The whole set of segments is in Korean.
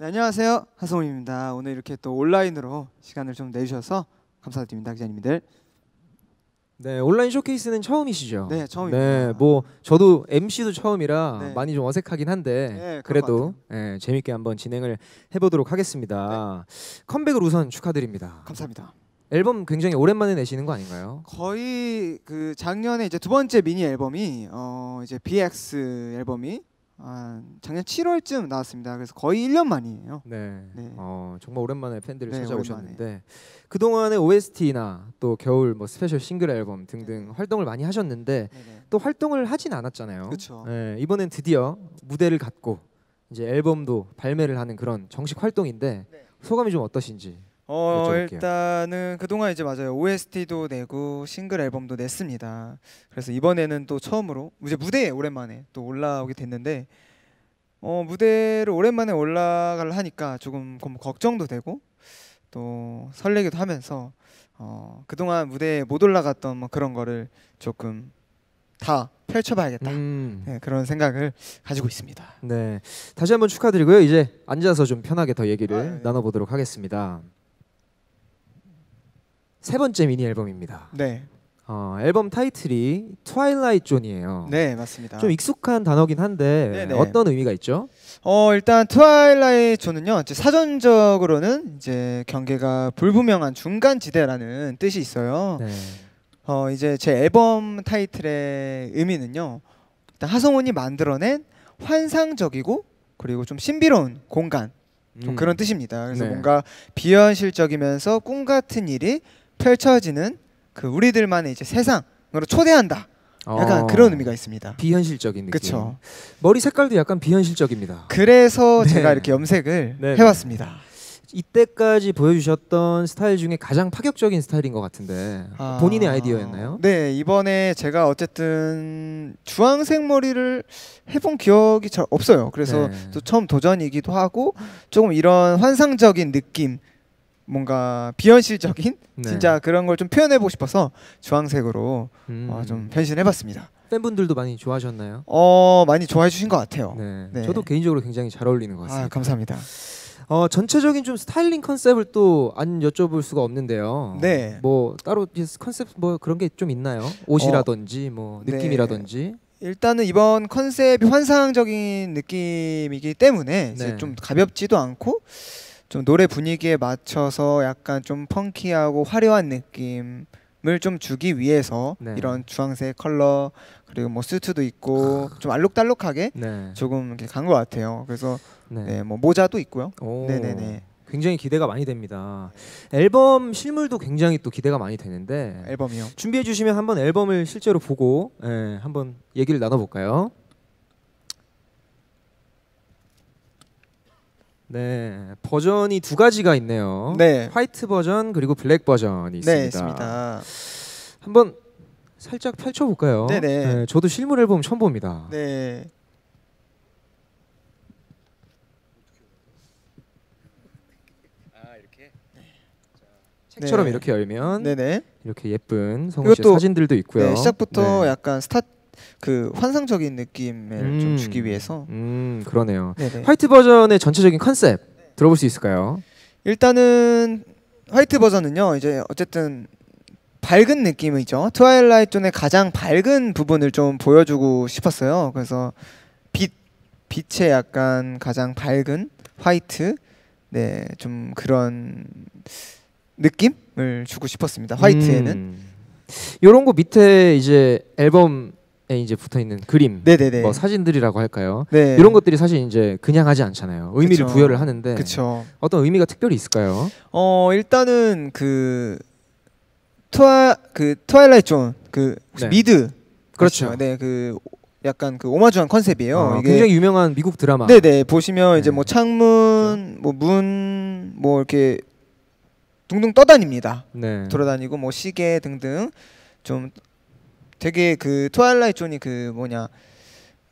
네, 안녕하세요. 하성우입니다. 오늘 이렇게 또 온라인으로 시간을 좀 내주셔서 감사드립니다. 기자님들. 네, 온라인 쇼케이스는 처음이시죠? 네, 처음입니다. 네, 뭐 저도 MC도 처음이라 네. 많이 좀 어색하긴 한데 네, 그래도 예, 재밌게 한번 진행을 해보도록 하겠습니다. 네. 컴백을 우선 축하드립니다. 감사합니다. 앨범 굉장히 오랜만에 내시는 거 아닌가요? 거의 그 작년에 이제 두 번째 미니 앨범이 어 이제 BX 앨범이 아, 작년 7월쯤 나왔습니다. 그래서 거의 1년 만이에요. 네. 네. 어, 정말 오랜만에 팬들을 네, 찾아오셨는데 그동안에 OST나 또 겨울 뭐 스페셜 싱글 앨범 등등 네. 활동을 많이 하셨는데 또 활동을 하진 않았잖아요. 그렇죠. 이번엔 드디어 무대를 갖고 이제 앨범도 발매를 하는 그런 정식 활동인데 네. 소감이 좀 어떠신지? 어 여쭤볼게요. 일단은 그동안 이제 맞아요 OST도 내고 싱글 앨범도 냈습니다. 그래서 이번에는 또 처음으로 이제 무대에 오랜만에 또 올라오게 됐는데 어 무대를 오랜만에 올라갈 하니까 조금 걱정도 되고 또 설레기도 하면서 어 그동안 무대에 못 올라갔던 뭐 그런 거를 조금 다 펼쳐봐야겠다 음. 네, 그런 생각을 가지고 있습니다. 네 다시 한번 축하드리고요. 이제 앉아서 좀 편하게 더 얘기를 아, 네. 나눠보도록 하겠습니다. 세 번째 미니 앨범입니다. 네. 어, 앨범 타이틀이 트와일라이트 존이에요. 네, 맞습니다. 좀 익숙한 단어긴 한데 네네. 네. 어떤 의미가 있죠? 어, 일단 트와일라이트 존은요. 사전적으로는 이제 경계가 불분명한 중간 지대라는 뜻이 있어요. 네. 어, 이제 제 앨범 타이틀의 의미는요. 일단 하성훈이 만들어낸 환상적이고 그리고 좀 신비로운 공간 좀 음. 그런 뜻입니다. 그래서 네. 뭔가 비현실적이면서 꿈 같은 일이 펼쳐지는 그 우리들만의 이제 세상으로 초대한다. 약간 어, 그런 의미가 있습니다. 비현실적인 느낌. 그렇죠. 머리 색깔도 약간 비현실적입니다. 그래서 네. 제가 이렇게 염색을 네, 네. 해왔습니다. 이때까지 보여주셨던 스타일 중에 가장 파격적인 스타일인 것 같은데 아... 본인의 아이디어였나요? 네 이번에 제가 어쨌든 주황색 머리를 해본 기억이 잘 없어요. 그래서 네. 또 처음 도전이기도 하고 조금 이런 환상적인 느낌 뭔가 비현실적인 네. 진짜 그런 걸 좀 표현해보고 싶어서 주황색으로 어, 음. 어, 좀 변신해봤습니다. 팬분들도 많이 좋아하셨나요? 어 많이 좋아해 주신 것 같아요. 네. 네. 저도 개인적으로 굉장히 잘 어울리는 것 같습니다. 아, 감사합니다. 어 전체적인 좀 스타일링 컨셉을 또 안 여쭤볼 수가 없는데요. 네. 뭐 따로 컨셉 뭐 그런 게 좀 있나요? 옷이라든지 뭐 어, 뭐 느낌이라든지. 네. 일단은 이번 컨셉이 환상적인 느낌이기 때문에 네. 좀 가볍지도 않고 좀 노래 분위기에 맞춰서 약간 좀 펑키하고 화려한 느낌 을좀 주기 위해서 네. 이런 주황색 컬러 그리고 뭐 수트도 있고 아. 좀 알록달록하게 네. 조금 이렇게 간 것 같아요. 그래서 네. 네. 뭐 모자도 있고요. 네네네. 굉장히 기대가 많이 됩니다. 앨범 실물도 굉장히 또 기대가 많이 되는데 앨범이요. 준비해 주시면 한번 앨범을 실제로 보고 예, 한번 얘기를 나눠볼까요? 네 버전이 두 가지가 있네요. 네 화이트 버전 그리고 블랙 버전이 네, 있습니다. 네, 있습니다. 한번 살짝 펼쳐볼까요? 네네. 네. 네, 저도 실물 앨범 처음 봅니다. 네. 아, 책처럼 네. 이렇게 열면 네네. 이렇게 예쁜 성우 씨 사진들도 있고요. 네, 시작부터 네. 약간 스타 그 환상적인 느낌을 음. 좀 주기 위해서 음 그러네요 네네. 화이트 버전의 전체적인 컨셉 들어볼 수 있을까요? 일단은 화이트 버전은요 이제 어쨌든 밝은 느낌이죠 트와일라이트 존의 가장 밝은 부분을 좀 보여주고 싶었어요 그래서 빛 빛의 약간 가장 밝은 화이트 네 좀 그런 느낌을 주고 싶었습니다 화이트에는 음. 이런 거 밑에 이제 앨범 이제 붙어 있는 그림, 네네네. 뭐 사진들이라고 할까요? 네. 이런 것들이 사실 이제 그냥 하지 않잖아요. 의미를 그쵸. 부여를 하는데 그쵸. 어떤 의미가 특별히 있을까요? 어 일단은 그 트와 그 트와일라이트 존그 네. 미드 그렇죠. 네 그 약간 그 오마주한 컨셉이에요. 어, 굉장히 유명한 미국 드라마. 네네 보시면 네. 이제 뭐 창문, 그렇죠. 뭐 문뭐 뭐 이렇게 둥둥 떠다닙니다. 네. 돌아다니고 뭐 시계 등등 좀 되게 그 트와일라이트 존이 그 뭐냐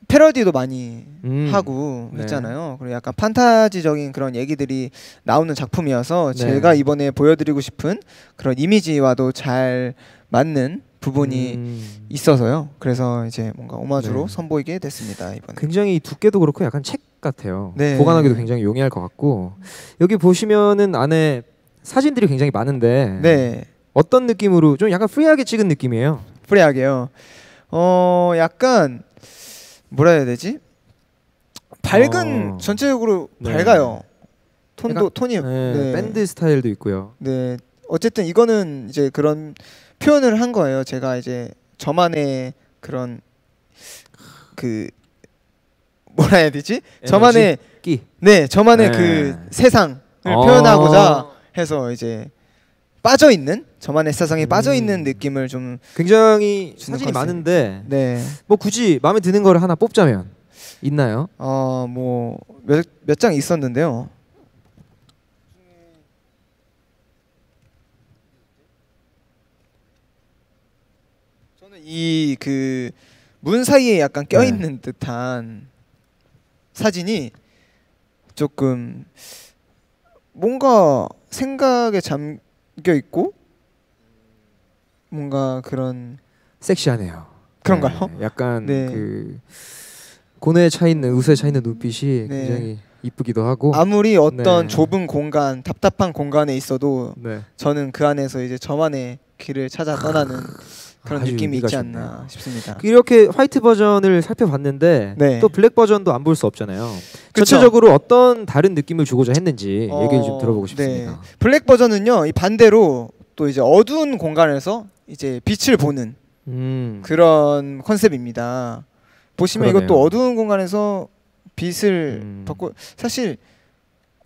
패러디도 많이 음. 하고 네. 있잖아요 그리고 약간 판타지적인 그런 얘기들이 나오는 작품이어서 네. 제가 이번에 보여드리고 싶은 그런 이미지와도 잘 맞는 부분이 음. 있어서요. 그래서 이제 뭔가 오마주로 네. 선보이게 됐습니다 이번. 에 굉장히 두께도 그렇고 약간 책 같아요. 네. 보관하기도 굉장히 용이할 것 같고 여기 보시면은 안에 사진들이 굉장히 많은데 네. 어떤 느낌으로 좀 약간 프리하게 찍은 느낌이에요. 프리하게요. 어 약간 뭐라 해야 되지? 밝은 어. 전체적으로 네. 밝아요. 톤도 약간, 톤이 네, 네. 밴드 스타일도 있고요. 네 어쨌든 이거는 이제 그런 표현을 한 거예요. 제가 이제 저만의 그런 그 뭐라 해야 되지? 에너지? 저만의 끼. 네 저만의 네. 그 세상을 어. 표현하고자 해서 이제 빠져 있는 저만의 세상에 음. 빠져 있는 느낌을 좀 굉장히 사진이 많은데 네. 뭐 굳이 마음에 드는 거를 하나 뽑자면 있나요? 어뭐 몇 몇 장 있었는데요. 저는 이 그 문 사이에 약간 껴 있는 네. 듯한 사진이 조금 뭔가 생각에 잠겨 있고 뭔가 그런 섹시하네요. 그런가요? 네, 약간 네. 그 고뇌에 차 있는 우세에 차 있는 눈빛이 네. 굉장히 이쁘기도 하고 아무리 어떤 네. 좁은 공간 답답한 공간에 있어도 네. 저는 그 안에서 이제 저만의 길을 찾아 떠나는 그런 느낌이 있지 않나 싶습니다. 이렇게 화이트 버전을 살펴봤는데 네. 또 블랙 버전도 안 볼 수 없잖아요. 그쵸? 전체적으로 어떤 다른 느낌을 주고자 했는지 어... 얘기를 좀 들어보고 네. 싶습니다. 네. 블랙 버전은요 반대로 또 이제 어두운 공간에서 이제 빛을 보는 음. 그런 컨셉입니다. 보시면 그러네요. 이것도 어두운 공간에서 빛을 음. 받고 사실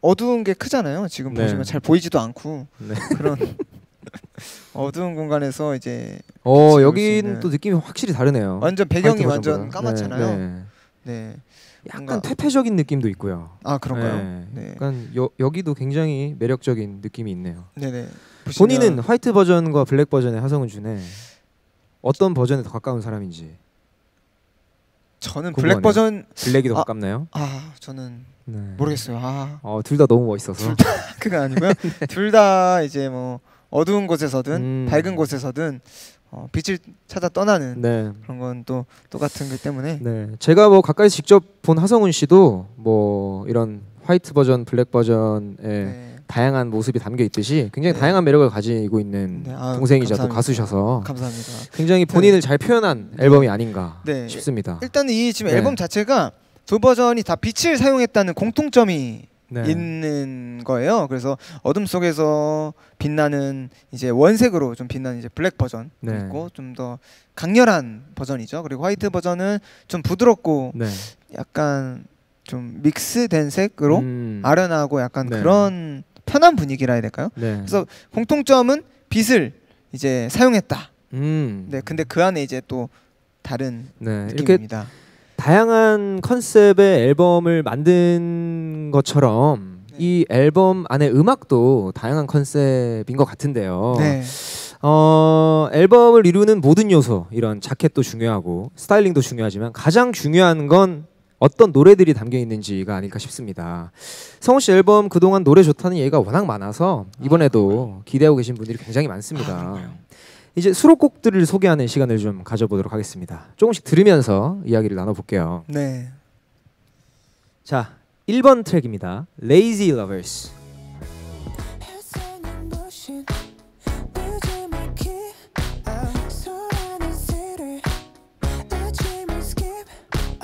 어두운 게 크잖아요. 지금 네. 보시면 잘 보이지도 않고 네. 그런 어두운 공간에서 이제 어 여기는 또 느낌이 확실히 다르네요. 완전 배경이 완전 까맣잖아요. 네, 네. 네. 약간 뭔가... 퇴폐적인 느낌도 있고요. 아 그런가요? 네. 네. 약간 여, 여기도 굉장히 매력적인 느낌이 있네요. 네네. 네. 보시면... 본인은 화이트 버전과 블랙 버전의 하성훈 준에 어떤 버전에 더 가까운 사람인지. 저는 블랙 버전 블랙이 더 아, 가깝나요? 아 저는 네. 모르겠어요. 아. 어둘 다 너무 멋있어서. 둘다 그건 아니고요. 둘 다 이제 뭐 어두운 곳에서든 음. 밝은 곳에서든 어, 빛을 찾아 떠나는 네. 그런 건 또 똑같은 게 때문에 네. 제가 뭐가까이 직접 본 하성훈 씨도 뭐 이런 화이트 버전, 블랙 버전의 네. 다양한 모습이 담겨 있듯이 굉장히 네. 다양한 매력을 가지고 있는 아, 동생이자 또 가수셔서 감사합니다. 굉장히 네. 본인을 잘 표현한 네. 앨범이 아닌가 싶습니다. 일단 이 지금 앨범 자체가 두 버전이 다 빛을 사용했다는 공통점이 네. 있는 거예요. 그래서 어둠 속에서 빛나는 이제 원색으로 좀 빛나는 이제 블랙 버전 네. 있고 좀 더 강렬한 버전이죠. 그리고 화이트 버전은 좀 부드럽고 네. 약간 좀 믹스된 색으로 음. 아련하고 약간 네. 그런 편한 분위기라 해야 될까요? 네. 그래서 공통점은 빛을 이제 사용했다. 음. 네, 근데 그 안에 이제 또 다른 네, 느낌입니다. 다양한 컨셉의 앨범을 만든 것처럼 네. 이 앨범 안에 음악도 다양한 컨셉인 것 같은데요. 네. 어, 앨범을 이루는 모든 요소, 이런 자켓도 중요하고 스타일링도 중요하지만 가장 중요한 건 어떤 노래들이 담겨 있는지가 아닐까 싶습니다. 성우 씨 앨범 그동안 노래 좋다는 얘기가 워낙 많아서 아, 이번에도 아, 기대하고 계신 분들이 굉장히 많습니다. 아, 이제 수록곡들을 소개하는 시간을 좀 가져보도록 하겠습니다. 조금씩 들으면서 이야기를 나눠볼게요. 네. 자, 1번 트랙입니다. Lazy Lovers. 아,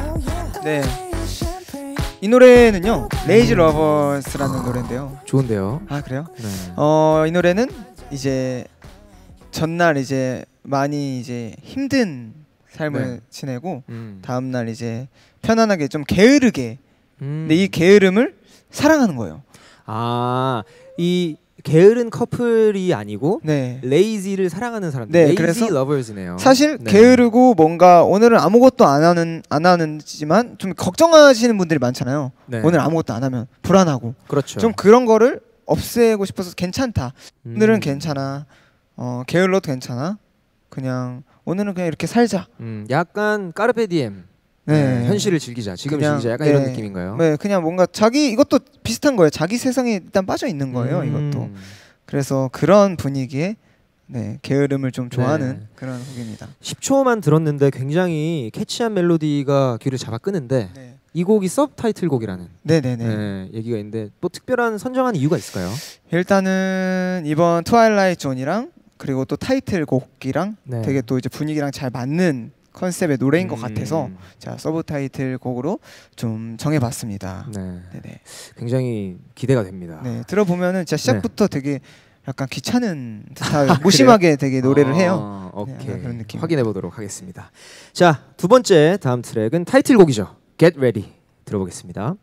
oh, 네. 이 노래는요, 레이지 러버스라는 아, 노래인데요. 좋은데요. 아 그래요? 네. 어이 노래는 이제 전날 이제 많이 이제 힘든 삶을 네. 지내고 음. 다음 날 이제 편안하게 좀 게으르게 음. 근데 이 음. 게으름을 사랑하는 거예요. 아, 이 게으른 커플이 아니고 네. 레이지를 사랑하는 사람들. 네, 레이지 그래서 러버즈네요. 사실 네. 게으르고 뭔가 오늘은 아무것도 안 하는 안 하는지만 좀 걱정하시는 분들이 많잖아요. 네. 오늘 아무것도 안 하면 불안하고. 그렇죠. 좀 그런 거를 없애고 싶어서 괜찮다. 오늘은 음. 괜찮아. 어 게을러도 괜찮아. 그냥 오늘은 그냥 이렇게 살자. 음, 약간 까르페디엠. 네. 네. 현실을 즐기자. 지금 그냥, 즐기자. 약간 네. 이런 느낌인가요? 네, 그냥 뭔가 자기 이것도 비슷한 거예요. 자기 세상에 일단 빠져 있는 거예요. 음. 이것도. 그래서 그런 분위기에 네, 게으름을 좀 좋아하는 네. 그런 곡입니다. 10초만 들었는데 굉장히 캐치한 멜로디가 귀를 잡아 끄는데 네. 이 곡이 서브 타이틀곡이라는 네네네 네, 얘기가 있는데 또 특별한 선정한 이유가 있을까요? 일단은 이번 트와일라이트 존이랑 그리고 또 타이틀곡이랑 네. 되게 또 이제 분위기랑 잘 맞는 컨셉의 노래인 음. 것 같아서 제가 서브 타이틀곡으로 좀 정해봤습니다. 네. 네네. 굉장히 기대가 됩니다. 네, 들어보면은 진짜 네. 시작부터 되게 약간 귀찮은 듯하 아, 무심하게 되게 노래를 아, 해요. 네, 오케이. 네, 그런 느낌. 확인해 보도록 하겠습니다. 자, 두 번째 다음 트랙은 타이틀곡이죠. Get Ready 들어보겠습니다.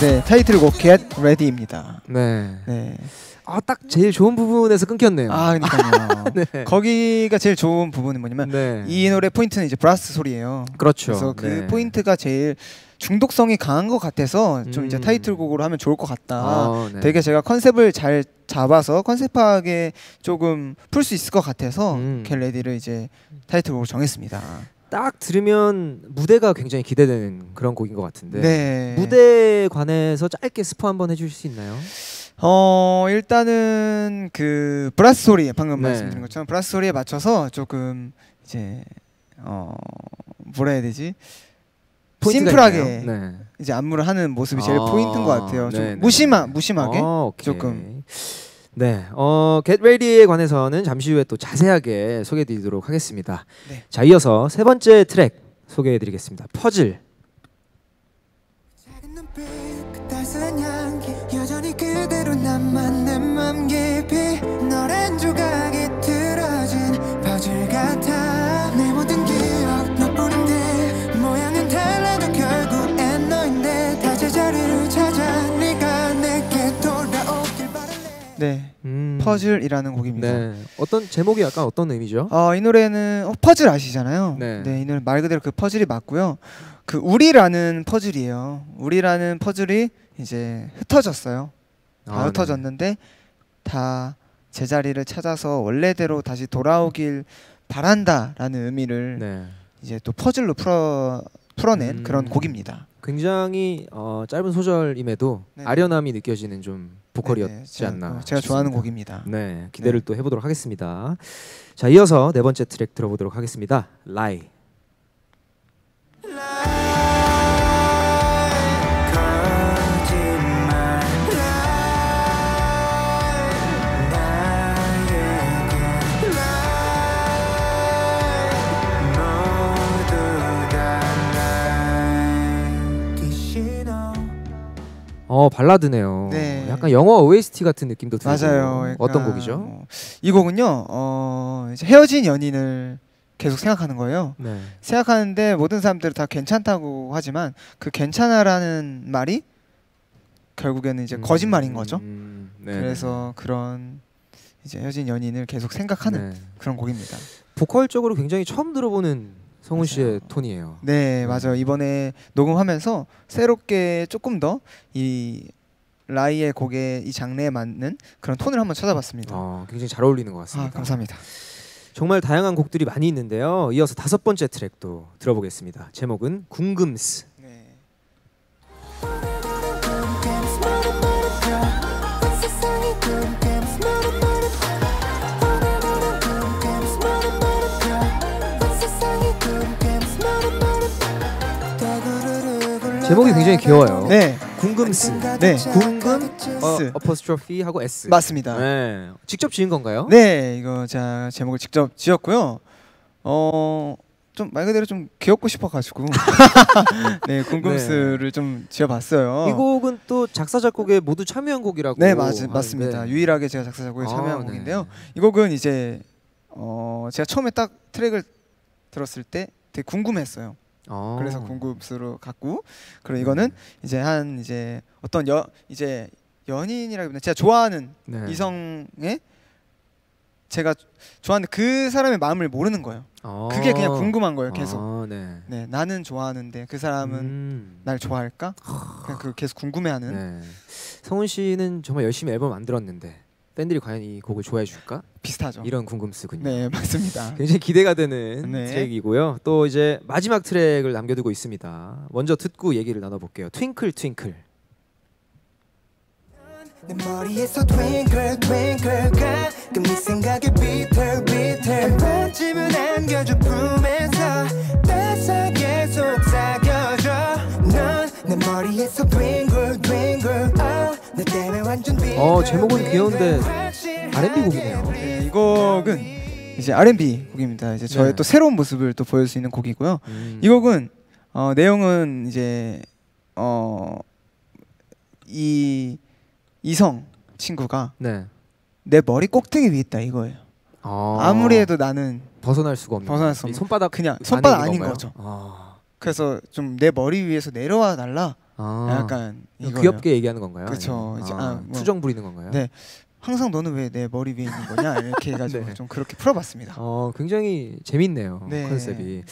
네, 타이틀곡 Get Ready입니다. 네. 네. 아, 딱 제일 좋은 부분에서 끊겼네요. 아, 그러니까요. 네. 거기가 제일 좋은 부분이 뭐냐면 네. 이 노래 포인트는 이제 브라스 소리예요. 그렇죠. 그래서 그 네. 포인트가 제일 중독성이 강한 것 같아서 좀 음. 이제 타이틀곡으로 하면 좋을 것 같다. 아, 네. 되게 제가 컨셉을 잘 잡아서 컨셉하게 조금 풀 수 있을 것 같아서 음. 겟레디를 이제 타이틀곡으로 정했습니다. 딱 들으면 무대가 굉장히 기대되는 그런 곡인 것 같은데 네. 무대에 관해서 짧게 스포 한번 해주실 수 있나요? 어 일단은 그 브라스 소리 방금 네. 말씀드린 것처럼 브라스 소리에 맞춰서 조금 이제 어 뭐라 해야 되지 심플하게 네. 이제 안무를 하는 모습이 제일 아 포인트인 것 같아요. 좀 네, 네. 무심하 무심하게 아, 조금 네, 어, Get Ready에 관해서는 잠시 후에 또 자세하게 소개해드리도록 하겠습니다. 네. 자, 이어서 세 번째 트랙 소개해드리겠습니다. 퍼즐. 네. 음. 퍼즐이라는 곡입니다. 네. 어떤 제목이 약간 어떤 의미죠? 어, 이 노래는 어, 퍼즐 아시잖아요. 네. 네. 이 노래 말 그대로 그 퍼즐이 맞고요. 그 우리라는 퍼즐이에요. 우리라는 퍼즐이 이제 흩어졌어요. 다 아, 네. 흩어졌는데 다 제자리를 찾아서 원래대로 다시 돌아오길 바란다라는 의미를 네. 이제 또 퍼즐로 풀어 풀어낸 음. 그런 곡입니다. 굉장히 어, 짧은 소절임에도 네 아련함이 느껴지는 좀 보컬이었지 네, 네. 않나. 어, 제가, 싶습니다. 좋아하는 곡입니다. 네, 네. 기대를 네. 또 해보도록 하겠습니다. 자, 이어서 네 번째 트랙 들어보도록 하겠습니다. 라이. 어 발라드네요. 네. 약간 영어 OST 같은 느낌도 들고 맞아요. 어떤 곡이죠? 뭐 이 곡은요 어, 헤어진 연인을 계속 생각하는 거예요. 네. 생각하는데 모든 사람들이 다 괜찮다고 하지만 그 괜찮아라는 말이 결국에는 이제 음, 거짓말인 거죠. 음, 음. 네. 그래서 네. 그런 이제 헤어진 연인을 계속 생각하는 네. 그런 곡입니다. 보컬적으로 굉장히 처음 들어보는 성훈 씨의 톤이에요. 네, 맞아요. 음. 이번에 녹음하면서 새롭게 조금 더이 라이의 곡의 이 장르에 맞는 그런 톤을 한번 찾아봤습니다. 어, 굉장히 잘 어울리는 것 같습니다. 아, 감사합니다. 정말 다양한 곡들이 많이 있는데요. 이어서 다섯 번째 트랙도 들어보겠습니다. 제목은 궁금스. 네. 제목이 굉장히 귀여워요. 네. 궁금스. 네. 네 궁금 스. 어퍼스트로피 하고 S. 맞습니다. 네. 직접 지은 건가요? 네, 이거 제가 제목을 직접 지었고요. 어, 좀 말 그대로 좀 귀엽고 싶어가지고 네 궁금스를 네. 좀 지어봤어요. 이 곡은 또 작사 작곡에 모두 참여한 곡이라고. 네 맞, 맞습니다. 네. 유일하게 제가 작사 작곡에 아, 참여한 아, 곡인데요. 이 곡은 이제 어, 제가 처음에 딱 트랙을 들었을 때 되게 궁금했어요. 어. 그래서 공급수로 갖고 그리고 이거는 음. 이제 한 이제 어떤 여 이제 연인이라기보다 제가 좋아하는 네. 이성의 제가 좋아하는 그 사람의 마음을 모르는 거예요. 어. 그게 그냥 궁금한 거예요, 계속. 어, 네. 네, 나는 좋아하는데 그 사람은 음. 날 좋아할까? 그냥 그 계속 궁금해하는. 네. 성훈 씨는 정말 열심히 앨범 만들었는데 팬들이 과연 이 곡을 좋아해 줄까? 비슷하죠. 이런 궁금스군요. 네, 맞습니다. 굉장히 기대가 되는 네. 트랙이고요. 또 이제 마지막 트랙을 남겨두고 있습니다. 먼저 듣고 얘기를 나눠볼게요. 트윙클 트윙클. 내 머리에서 twinkle twinkle 가끔 네 생각에 비틀 비틀 한 번쯤은 안겨줘 품에서 따스게 속삭여줘 넌내 머리에서 twinkle twinkle 아, 어 제목은 귀여운데 R&B 곡이네요. 네, 이 곡은 이제 R&B 곡입니다. 이제 저의 네. 또 새로운 모습을 또 보여줄 수 있는 곡이고요. 음. 이 곡은 어, 내용은 이제 어, 이 이성 친구가 네. 내 머리 꼭대기 위에 있다 이거예요. 아. 무리 해도 나는 벗어날 수가 없는 벗어날 수 없는 손바닥 그냥 손바닥 아닌 건가요? 거죠. 아. 그래서 좀 내 머리 위에서 내려와 달라. 아, 약간 이거 귀엽게 얘기하는 건가요? 그렇죠. 아, 아, 뭐, 투정 부리는 건가요? 네. 항상 너는 왜 내 머리 위에 있는 거냐 이렇게 해가지고 네. 좀 그렇게 풀어봤습니다. 어, 굉장히 재밌네요 네. 컨셉이.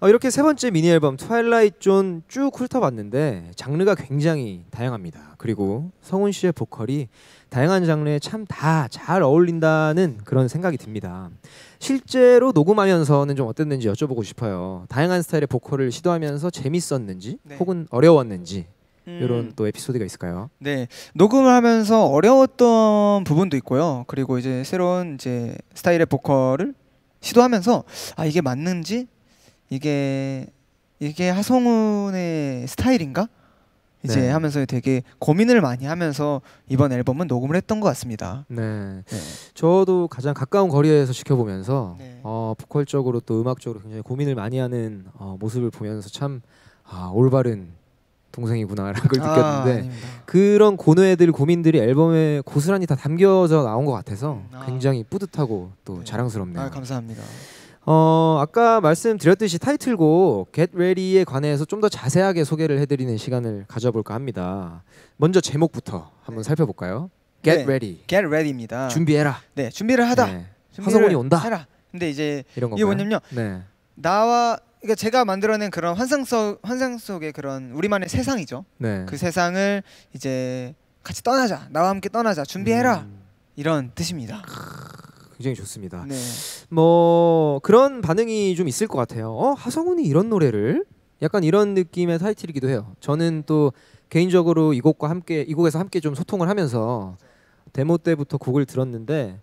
어, 이렇게 세 번째 미니 앨범 트와일라이트 존 쭉 훑어봤는데 장르가 굉장히 다양합니다. 그리고 성훈 씨의 보컬이 다양한 장르에 참 다 잘 어울린다는 그런 생각이 듭니다. 실제로 녹음하면서는 좀 어땠는지 여쭤보고 싶어요. 다양한 스타일의 보컬을 시도하면서 재밌었는지 네. 혹은 어려웠는지 음. 이런 또 에피소드가 있을까요? 네, 녹음을 하면서 어려웠던 부분도 있고요. 그리고 이제 새로운 이제 스타일의 보컬을 시도하면서 아 이게 맞는지 이게 이게 하성운의 스타일인가? 이제 네. 하면서 되게 고민을 많이 하면서 이번 음. 앨범은 녹음을 했던 것 같습니다. 네, 네. 저도 가장 가까운 거리에서 지켜보면서 네. 어, 보컬적으로 또 음악적으로 굉장히 고민을 많이 하는 어, 모습을 보면서 참 아, 올바른 동생이구나라는 걸 아, 느꼈는데 아, 그런 고뇌들 고민들이 앨범에 고스란히 다 담겨져 나온 것 같아서 음, 아. 굉장히 뿌듯하고 또 네. 자랑스럽네요. 아, 감사합니다. 어, 아까 말씀드렸듯이 타이틀곡 Get Ready에 관해서 좀 더 자세하게 소개를 해드리는 시간을 가져볼까 합니다. 먼저 제목부터 한번 네. 살펴볼까요? Get 네, Ready. Get Ready입니다. 준비해라. 네, 준비를 하다. 네. 화성원이 온다. 해라. 근데 이제 이런 이게 뭐냐면요. 네. 나와 그러니까 제가 만들어낸 그런 환상 속 환상 속의 그런 우리만의 세상이죠. 네. 그 세상을 이제 같이 떠나자. 나와 함께 떠나자. 준비해라. 음. 이런 뜻입니다. 크으. 굉장히 좋습니다. 네. 뭐 그런 반응이 좀 있을 것 같아요. 어, 하성운이 이런 노래를 약간 이런 느낌의 타이틀이기도 해요. 저는 또 개인적으로 이 곡과 함께 이 곡에서 함께 좀 소통을 하면서 데모 때부터 곡을 들었는데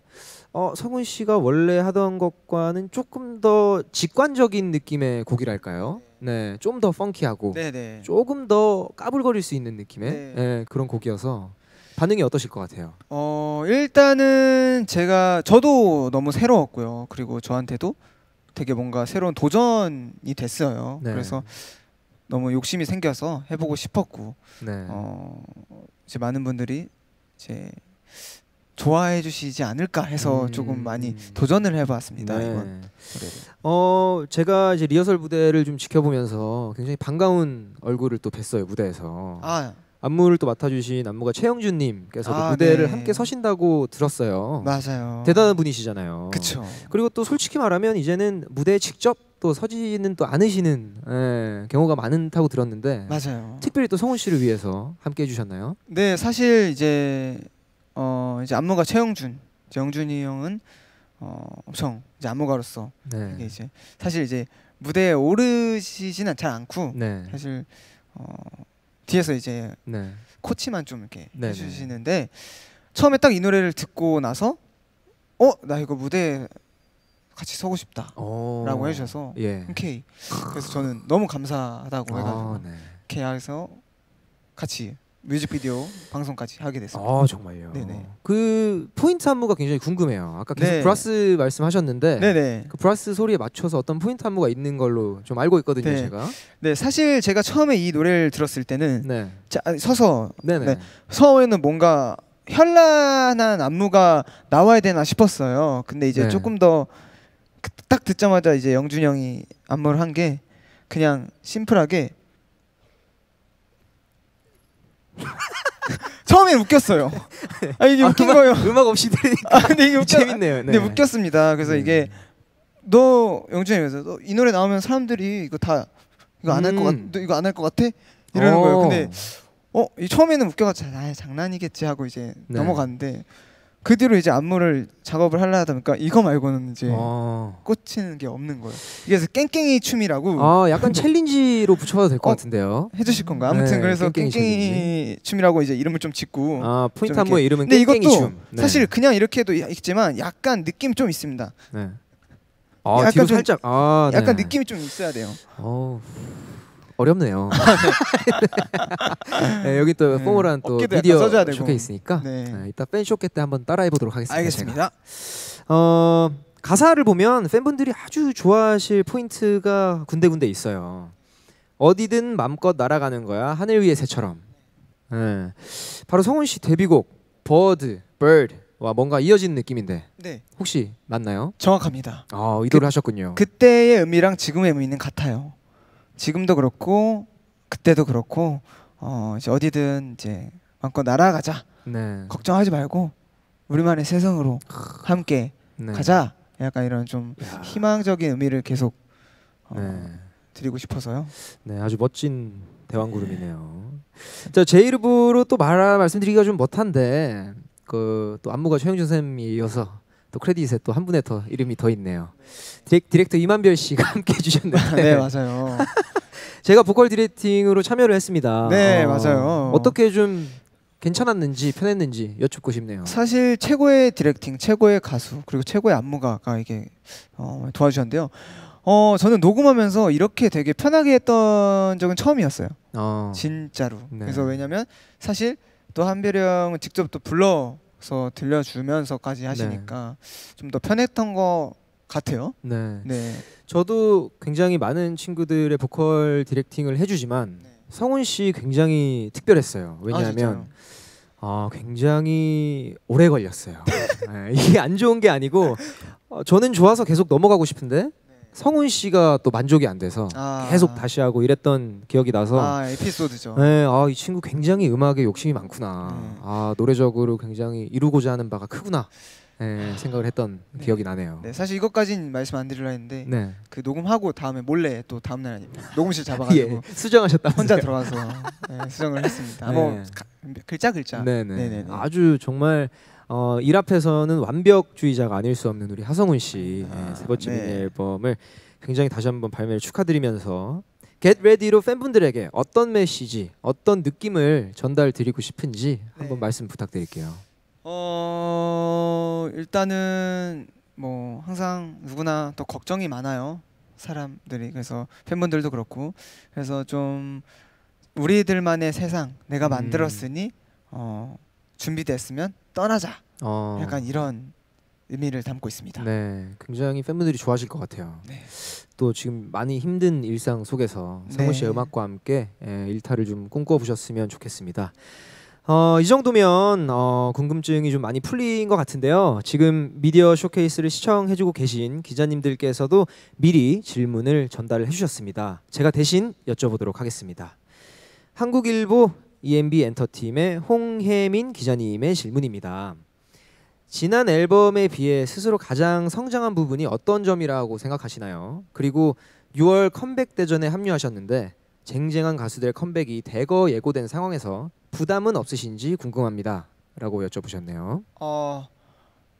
어, 성훈 씨가 원래 하던 것과는 조금 더 직관적인 느낌의 곡이랄까요? 네, 좀 더 펑키하고 네네. 조금 더 까불거릴 수 있는 느낌의 네. 네, 그런 곡이어서 반응이 어떠실 것 같아요? 어 일단은 제가 저도 너무 새로웠고요. 그리고 저한테도 되게 뭔가 새로운 도전이 됐어요. 네. 그래서 너무 욕심이 생겨서 해보고 싶었고 네. 어, 이제 많은 분들이 이제 좋아해 주시지 않을까 해서 음. 조금 많이 음. 도전을 해봤습니다 네. 이번. 어 제가 이제 리허설 무대를 좀 지켜보면서 굉장히 반가운 얼굴을 또 뵀어요 무대에서. 아 안무를 또 맡아주신 안무가 최영준님께서도 아, 무대를 네. 함께 서신다고 들었어요. 맞아요. 대단한 분이시잖아요. 그렇죠. 그리고 또 솔직히 말하면 이제는 무대에 직접 또 서지는 또 않으시는 예, 경우가 많다고 들었는데 맞아요. 특별히 또 성훈 씨를 위해서 함께 해주셨나요? 네, 사실 이제 어 이제 안무가 최영준, 영준이 형은 어 엄청 이제 안무가로서 네. 이게 이제 사실 이제 무대에 오르시지는 잘 않고 네. 사실 어 뒤에서 이제 네. 코치만 좀 이렇게 네, 네. 해주시는데 처음에 딱 이 노래를 듣고 나서 어 나 이거 무대 같이 서고 싶다라고 어. 해주셔서 예. 오케이 그래서 저는 너무 감사하다고 아, 해가지고 네. 계약해서 같이 뮤직비디오 방송까지 하게 됐습니다. 아 정말요. 네네. 그 포인트 안무가 굉장히 궁금해요. 아까 계속 네. 브라스 말씀하셨는데 네네. 그 브라스 소리에 맞춰서 어떤 포인트 안무가 있는 걸로 좀 알고 있거든요, 네. 제가. 네, 사실 제가 처음에 이 노래를 들었을 때는 네. 자, 아, 서서 네네. 네. 서에는 뭔가 현란한 안무가 나와야 되나 싶었어요. 근데 이제 네. 조금 더딱 그, 듣자마자 이제 영준 형이 안무를 한 게 그냥 심플하게 처음엔 웃겼어요. 아 이게 아, 웃긴 음악, 거예요. 음악 없이 들으니까. 아, 근데 이게 웃겨, 재밌네요. 네. 근데 웃겼습니다. 그래서 음. 이게 너 영준이 그래서 이 노래 나오면 사람들이 이거 다 이거 안 할것 음. 같, 이거 안할것 같아? 이러는 오. 거예요. 어. 근데 어 처음에는 웃겨가지고 아, 장난이겠지 하고 이제 네. 넘어갔는데 그 뒤로 이제 안무를 작업을 하려다 보니까 이거 말고는 이제 아. 꽂히는 게 없는 거예요. 그래서 깽깽이 춤이라고. 아 약간 챌린지로 붙여도 될것 어, 같은데요. 해주실 건가? 네, 아무튼 네, 그래서 깽깽이, 깽깽이 춤이라고 이제 이름을 좀 짓고. 아 포인트 안무 이름은 깽깽이 이것도 춤. 네. 사실 그냥 이렇게 해도 있지만 약간 느낌 좀 있습니다. 네. 아, 약간 좀 살짝. 아, 네. 약간 느낌이 좀 있어야 돼요. 오. 어렵네요. 네, 여기 또 네. 포멀한 또 미디어 쇼케이스니까 네. 네. 이따 팬쇼케 때 한번 따라해 보도록 하겠습니다. 알겠습니다. 어, 가사를 보면 팬분들이 아주 좋아하실 포인트가 군데군데 있어요. 어디든 맘껏 날아가는 거야 하늘 위의 새처럼. 네. 바로 성훈 씨 데뷔곡 버드 버드 와 뭔가 이어진 느낌인데 네. 혹시 맞나요? 정확합니다. 아 의도를 그, 하셨군요. 그때의 의미랑 지금의 의미는 같아요. 지금도 그렇고 그때도 그렇고 어 이제 어디든 이제 마음껏 날아가자. 네. 걱정하지 말고 우리만의 세상으로 함께 네. 가자. 약간 이런 좀 야. 희망적인 의미를 계속 어 네. 드리고 싶어서요. 네, 아주 멋진 대왕그룹이네요. 자, 제 이름으로 또 말 말씀드리기가 좀 못한데 그또 안무가 최영준 생님 이어서 또 크레딧에 또 한 분의 더 이름이 더 있네요. 디렉, 터 이만별 씨가 함께 해주셨는데. 네, 네 맞아요. 제가 보컬 디렉팅으로 참여를 했습니다. 네 어, 맞아요. 어떻게 좀 괜찮았는지 편했는지 여쭙고 싶네요. 사실 최고의 디렉팅, 최고의 가수 그리고 최고의 안무가가 이게 어, 도와주셨는데요. 어 저는 녹음하면서 이렇게 되게 편하게 했던 적은 처음이었어요. 어. 진짜로. 네. 그래서 왜냐면 사실 또 한별이 형은 직접 또 불러 서 들려주면서까지 네. 하시니까 네. 좀더 편했던 거 같아요. 네. 네. 저도 굉장히 많은 친구들의 보컬 디렉팅을 해주지만 네. 성훈 씨 굉장히 특별했어요. 아, 왜냐하면 아, 어, 굉장히 오래 걸렸어요. 네, 이게 안 좋은 게 아니고 어, 저는 좋아서 계속 넘어가고 싶은데 성훈 씨가 또 만족이 안 돼서 아. 계속 다시 하고 이랬던 기억이 나서 아 에피소드죠. 네, 아이 친구 굉장히 음악에 욕심이 많구나. 네. 아 노래적으로 굉장히 이루고자 하는 바가 크구나. 네, 생각을 했던 네. 기억이 나네요. 네, 사실 이것까진 말씀 안 드리려 했는데 네. 그 녹음하고 다음에 몰래 또 다음 날 녹음실 잡아가지고 예, 수정하셨다 혼자 들어가서 네, 수정을 했습니다. 아, 뭐 네. 가, 글자 글자. 네네. 네네네. 네, 네. 아주 정말 어, 일 앞에서는 완벽주의자가 아닐 수 없는 우리 하성훈 씨세 네, 아, 번째 미니 네. 앨범을 굉장히 다시 한번 발매를 축하드리면서 Get Ready로 팬분들에게 어떤 메시지, 어떤 느낌을 전달드리고 싶은지 한번 네. 말씀 부탁드릴게요. 어 일단은 뭐 항상 누구나 더 걱정이 많아요 사람들이 그래서 팬분들도 그렇고 그래서 좀 우리들만의 세상 내가 음. 만들었으니 음. 어 준비됐으면 떠나자. 어. 약간 이런 의미를 담고 있습니다. 네, 굉장히 팬분들이 좋아하실 것 같아요. 네. 또 지금 많이 힘든 일상 속에서 네. 우 씨의 음악과 함께 예, 일탈을 좀 꿈꿔보셨으면 좋겠습니다. 어, 이 정도면 어, 궁금증이 좀 많이 풀린 것 같은데요. 지금 미디어 쇼케이스를 시청해주고 계신 기자님들께서도 미리 질문을 전달을 해주셨습니다. 제가 대신 여쭤보도록 하겠습니다. 한국일보 EMB 엔터팀의 홍혜민 기자님의 질문입니다. 지난 앨범에 비해 스스로 가장 성장한 부분이 어떤 점이라고 생각하시나요? 그리고 6월 컴백 대전에 합류하셨는데 쟁쟁한 가수들의 컴백이 대거 예고된 상황에서 부담은 없으신지 궁금합니다. 라고 여쭤보셨네요. 어,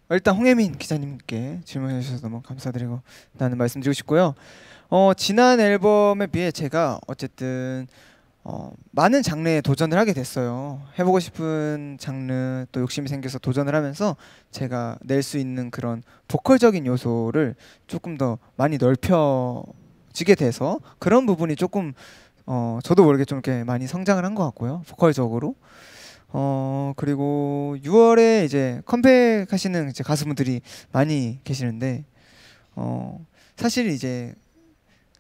일단 홍혜민 기자님께 질문해 주셔서 너무 감사드리고 나는 말씀드리고 싶고요. 어, 지난 앨범에 비해 제가 어쨌든 어, 많은 장르에 도전을 하게 됐어요. 해보고 싶은 장르 또 욕심이 생겨서 도전을 하면서 제가 낼 수 있는 그런 보컬적인 요소를 조금 더 많이 넓혀지게 돼서 그런 부분이 조금 어, 저도 모르게 좀 이렇게 많이 성장을 한 것 같고요. 보컬적으로. 어 그리고 6월에 이제 컴백하시는 이제 가수분들이 많이 계시는데 어 사실 이제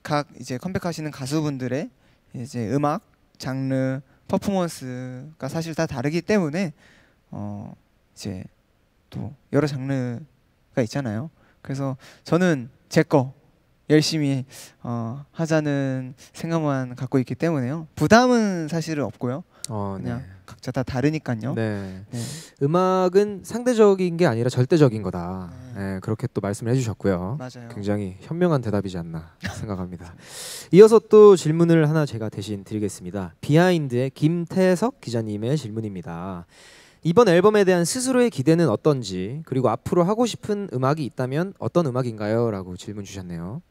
각 이제 컴백하시는 가수분들의 이제 음악 장르, 퍼포먼스가 사실 다 다르기 때문에 어 이제 또 여러 장르가 있잖아요. 그래서 저는 제 거 열심히 어 하자는 생각만 갖고 있기 때문에요. 부담은 사실은 없고요. 어, 네. 그냥 네. 각자 다 다르니까요. 네. 네. 음악은 상대적인 게 아니라 절대적인 거다. 네. 네. 그렇게 또 말씀을 해주셨고요. 맞아요. 굉장히 현명한 대답이지 않나 생각합니다. 이어서 또 질문을 하나 제가 대신 드리겠습니다. 비하인드의 김태석 기자님의 질문입니다. 이번 앨범에 대한 스스로의 기대는 어떤지 그리고 앞으로 하고 싶은 음악이 있다면 어떤 음악인가요?라고 질문 주셨네요.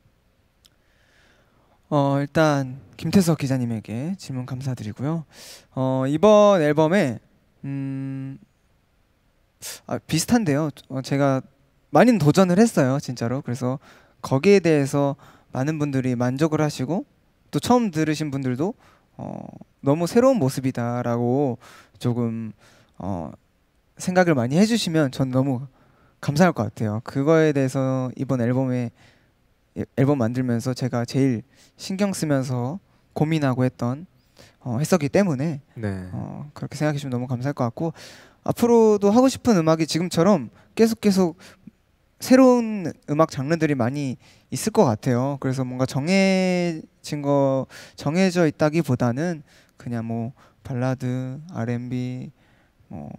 어, 일단 김태석 기자님에게 질문 감사드리고요. 어, 이번 앨범에 음, 아, 비슷한데요. 어, 제가 많이 도전을 했어요, 진짜로. 그래서 거기에 대해서 많은 분들이 만족을 하시고 또 처음 들으신 분들도 어, 너무 새로운 모습이다라고 조금 어, 생각을 많이 해주시면 전 너무 감사할 것 같아요. 그거에 대해서 이번 앨범에 앨범 만들면서 제가 제일 신경 쓰면서 고민하고 했던 어, 했었기 때문에 네. 어, 그렇게 생각해 주면 너무 감사할 것 같고 앞으로도 하고 싶은 음악이 지금처럼 계속 계속 새로운 음악 장르들이 많이 있을 것 같아요. 그래서 뭔가 정해진 거 정해져 있다기보다는 그냥 뭐 발라드, R&B, 뭐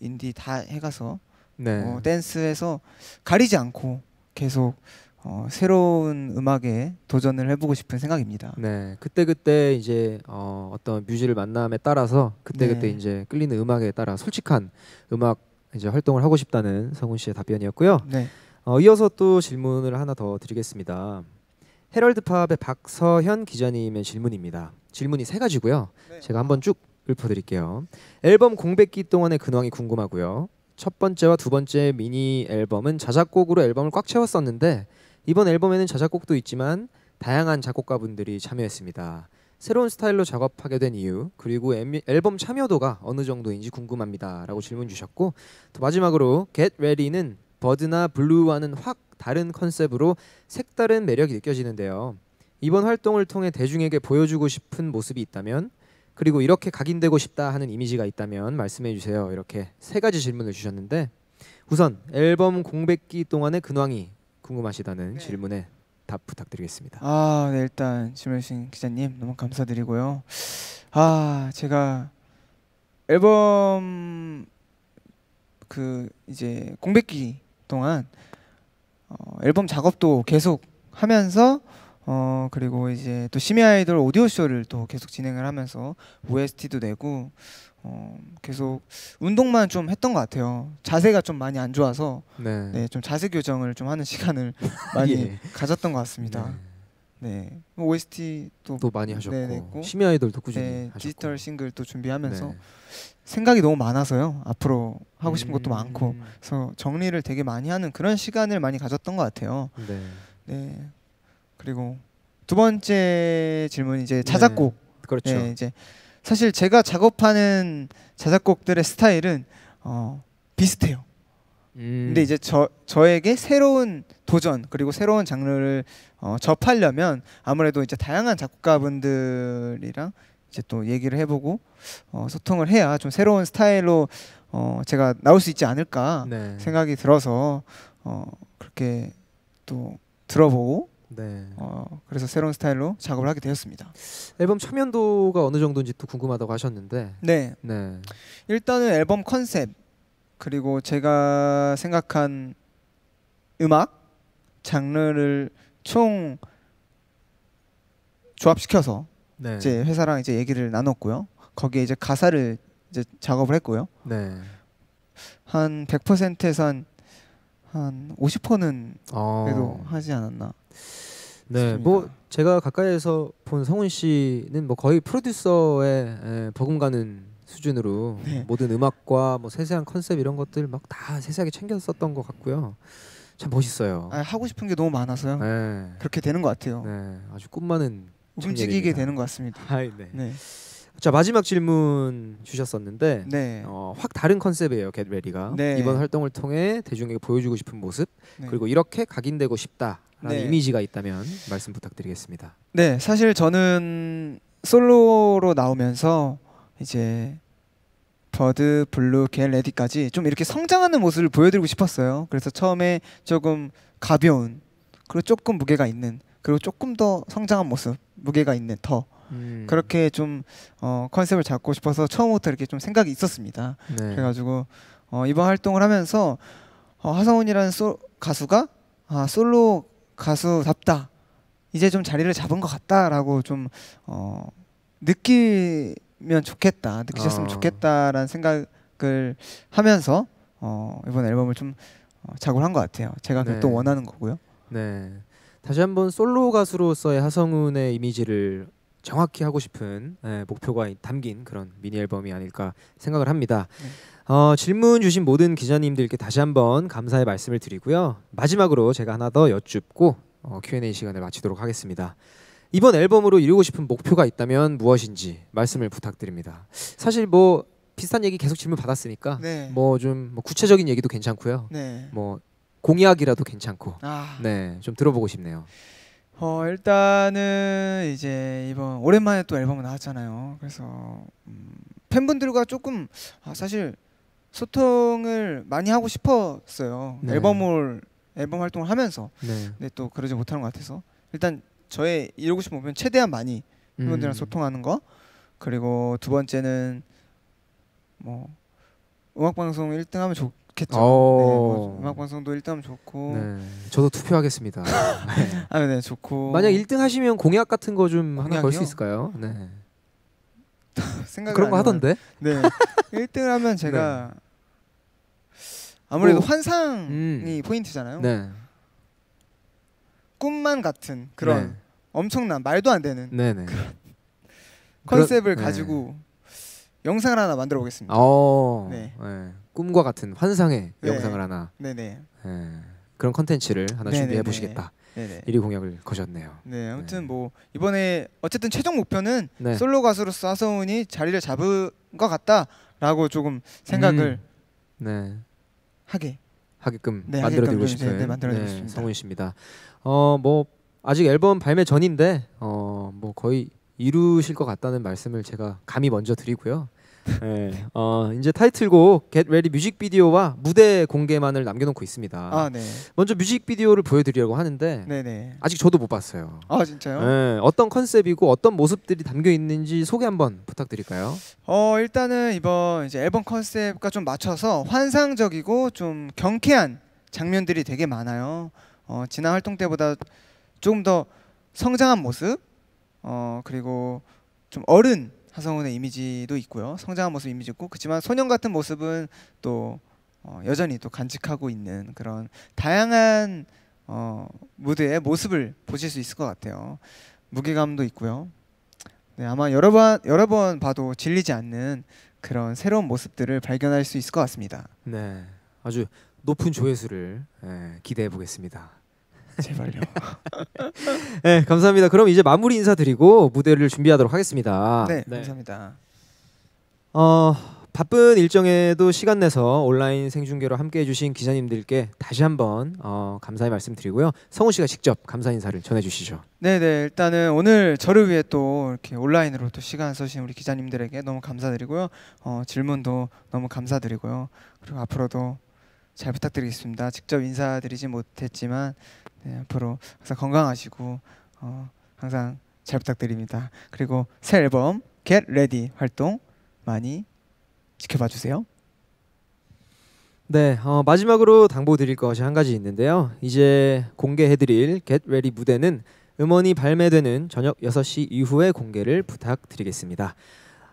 인디 다 해가서 네. 뭐댄스에서 가리지 않고 계속 어, 새로운 음악에 도전을 해보고 싶은 생각입니다. 네, 그때 그때 이제 어, 어떤 뮤지를 만남에 따라서 그때 그때 네. 이제 끌리는 음악에 따라 솔직한 음악 이제 활동을 하고 싶다는 성훈 씨의 답변이었고요. 네. 어, 이어서 또 질문을 하나 더 드리겠습니다. 헤럴드 팝의 박서현 기자님의 질문입니다. 질문이 세 가지고요. 네. 제가 한번 쭉 읊어드릴게요. 앨범 공백기 동안의 근황이 궁금하고요. 첫 번째와 두 번째 미니 앨범은 자작곡으로 앨범을 꽉 채웠었는데 이번 앨범에는 자작곡도 있지만 다양한 작곡가분들이 참여했습니다. 새로운 스타일로 작업하게 된 이유 그리고 앨범 참여도가 어느 정도인지 궁금합니다라고 질문 주셨고 또 마지막으로 Get Ready는 버드나 블루와는 확 다른 컨셉으로 색다른 매력이 느껴지는데요. 이번 활동을 통해 대중에게 보여주고 싶은 모습이 있다면 그리고 이렇게 각인되고 싶다 하는 이미지가 있다면 말씀해 주세요. 이렇게 세 가지 질문을 주셨는데 우선 앨범 공백기 동안의 근황이 궁금하시다는 네. 질문에 답 부탁드리겠습니다. 아, 네 일단 질문신 기자님 너무 감사드리고요. 아, 제가 앨범 그 이제 공백기 동안 어, 앨범 작업도 계속 하면서 어 그리고 이제 또 심야 아이돌 오디오 쇼를 또 계속 진행을 하면서 OST도 내고 어, 계속 운동만 좀 했던 것 같아요. 자세가 좀 많이 안 좋아서 네. 네좀 자세 교정을 좀 하는 시간을 예. 많이 예. 가졌던 것 같습니다. 네, 네. 뭐 OST 도또 많이 하셨고 네, 네 심야 아이돌도 꾸준히 네, 하셨고. 디지털 싱글 도 준비하면서 네. 생각이 너무 많아서요. 앞으로 하고 싶은 것도 음. 많고 그래서 정리를 되게 많이 하는 그런 시간을 많이 가졌던 것 같아요. 네. 네. 그리고 두 번째 질문 이제 자작곡. 네. 그렇죠. 이제 사실 제가 작업하는 자작곡들의 스타일은 어, 비슷해요. 음. 근데 이제 저 저에게 새로운 도전 그리고 새로운 장르를 어, 접하려면 아무래도 이제 다양한 작곡가분들이랑 이제 또 얘기를 해보고 어, 소통을 해야 좀 새로운 스타일로 어, 제가 나올 수 있지 않을까 네. 생각이 들어서 어, 그렇게 또 들어보고 네. 어, 그래서 새로운 스타일로 작업을 하게 되었습니다. 앨범 참여도가 어느 정도인지 또 궁금하다고 하셨는데. 네. 네. 일단은 앨범 컨셉 그리고 제가 생각한 음악 장르를 총 조합시켜서 네. 이제 회사랑 이제 얘기를 나눴고요. 거기에 이제 가사를 이제 작업을 했고요. 네. 한 100%에서 한한 50%는 아. 그래도 하지 않았나. 네, 싶습니다. 뭐 제가 가까이에서 본 성훈 씨는 뭐 거의 프로듀서에 의 예, 버금가는 수준으로 네. 모든 음악과 뭐 세세한 컨셉 이런 것들 막 다 세세하게 챙겼었던 것 같고요. 참 멋있어요. 아, 하고 싶은 게 너무 많아서요. 네. 그렇게 되는 것 같아요. 네, 아주 꿈 많은 움직이게 되는 것 같습니다. 아, 네. 네. 자 마지막 질문 주셨었는데 네. 어, 확 다른 컨셉이에요 겟레리가 네. 이번 활동을 통해 대중에게 보여주고 싶은 모습 네. 그리고 이렇게 각인되고 싶다라는 네. 이미지가 있다면 말씀 부탁드리겠습니다. 네 사실 저는 솔로로 나오면서 이제 버드, 블루, 겟 레디까지 좀 이렇게 성장하는 모습을 보여드리고 싶었어요. 그래서 처음에 조금 가벼운 그리고 조금 무게가 있는 그리고 조금 더 성장한 모습 무게가 있는 더 음. 그렇게 좀 어, 컨셉을 잡고 싶어서 처음부터 이렇게 좀 생각이 있었습니다. 네. 그래가지고 어, 이번 활동을 하면서 어, 하성훈이라는 솔, 가수가 아, 솔로 가수답다. 이제 좀 자리를 잡은 것 같다라고 좀 어, 느끼면 좋겠다, 느끼셨으면 아. 좋겠다라는 생각을 하면서 어, 이번 앨범을 좀 어, 작업한 것 같아요. 제가 네. 또 원하는 거고요. 네. 다시 한번 솔로 가수로서의 하성운의 이미지를 정확히 하고 싶은 예, 목표가 담긴 그런 미니 앨범이 아닐까 생각을 합니다. 네. 어, 질문 주신 모든 기자님들께 다시 한번 감사의 말씀을 드리고요. 마지막으로 제가 하나 더 여쭙고 어, Q&A 시간을 마치도록 하겠습니다. 이번 앨범으로 이루고 싶은 목표가 있다면 무엇인지 말씀을 부탁드립니다. 사실 뭐 비슷한 얘기 계속 질문 받았으니까 네. 뭐좀 뭐 구체적인 얘기도 괜찮고요. 네. 뭐 공약이라도 괜찮고 아. 네좀 들어보고 싶네요. 어 일단은 이제 이번 오랜만에 또 앨범 나왔잖아요. 그래서 음, 팬분들과 조금 아, 사실 소통을 많이 하고 싶었어요. 네. 앨범을 앨범 활동을 하면서 네. 근데 또 그러지 못하는 것 같아서 일단 저의 이루고 싶은 목 최대한 많이 팬분들이랑 음. 소통하는 거 그리고 두 번째는 뭐 음악 방송 1등하면 좋 좋겠죠. 어. 네, 뭐 음악 방송도 1등 좋고. 네. 저도 투표하겠습니다. 아, 네, 좋고. 만약 1등 하시면 공약 같은 거좀 하나 걸수 있을까요? 네. 생각 그런 거 하던데. 네. 1등을 하면 제가 네. 아무래도 오. 환상이 음. 포인트잖아요. 네. 꿈만 같은 그런 네. 엄청난 말도 안 되는 네네. 네. 컨셉을 그런, 네. 가지고 영상을 하나 만들어 보겠습니다. 오. 어. 네. 네. 꿈과 같은 환상의 네. 영상을 하나 네네. 예, 그런 컨텐츠를 하나 네 준비해 보시겠다. 네 1위 공약을 거셨네요. 네, 네. 아무튼 네. 뭐 이번에 어쨌든 최종 목표는 네. 솔로 가수로 서하성운이 자리를 잡은 것 같다라고 조금 생각을 음, 네. 하게 하게끔 네, 만들어드리고 싶은 네, 만들어드리고 성훈 씨입니다. 어, 뭐 아직 앨범 발매 전인데 어, 뭐 거의 이루실 것 같다는 말씀을 제가 감히 먼저 드리고요. 네, 어, 이제 타이틀곡 Get Ready 뮤직비디오와 무대 공개만을 남겨놓고 있습니다. 아, 네. 먼저 뮤직비디오를 보여드리려고 하는데 네네. 아직 저도 못 봤어요. 아 진짜요? 네, 어떤 컨셉이고 어떤 모습들이 담겨 있는지 소개 한번 부탁드릴까요? 어 일단은 이번 이제 앨범 컨셉과 좀 맞춰서 환상적이고 좀 경쾌한 장면들이 되게 많아요. 어, 지난 활동 때보다 조금 더 성장한 모습, 어 그리고 좀 어른 하성운의 이미지도 있고요. 성장한 모습 이미지 있고 그렇지만 소년 같은 모습은 또 어, 여전히 또 간직하고 있는 그런 다양한 어, 무대의 모습을 보실 수 있을 것 같아요. 무게감도 있고요. 네, 아마 여러 번 여러 번 봐도 질리지 않는 그런 새로운 모습들을 발견할 수 있을 것 같습니다. 네, 아주 높은 조회수를 예, 기대해 보겠습니다. 제발요. 네, 감사합니다. 그럼 이제 마무리 인사드리고 무대를 준비하도록 하겠습니다. 네, 네. 감사합니다. 어, 바쁜 일정에도 시간 내서 온라인 생중계로 함께 해주신 기자님들께 다시 한번 어, 감사의 말씀드리고요. 성우 씨가 직접 감사 인사를 전해주시죠. 네, 네. 일단은 오늘 저를 위해 또 이렇게 온라인으로 또 시간 써주신 우리 기자님들에게 너무 감사드리고요. 어, 질문도 너무 감사드리고요. 그리고 앞으로도 잘 부탁드리겠습니다. 직접 인사드리지 못했지만 네, 앞으로 항상 건강하시고 어, 항상 잘 부탁드립니다. 그리고 새 앨범 Get Ready 활동 많이 지켜봐 주세요. 네, 어, 마지막으로 당부드릴 것이 한 가지 있는데요. 이제 공개해드릴 Get Ready 무대는 음원이 발매되는 저녁 6시 이후에 공개를 부탁드리겠습니다.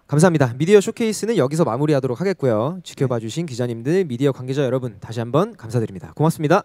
감사합니다. 미디어 쇼케이스는 여기서 마무리하도록 하겠고요. 지켜봐 주신 기자님들, 미디어 관계자 여러분 다시 한번 감사드립니다. 고맙습니다.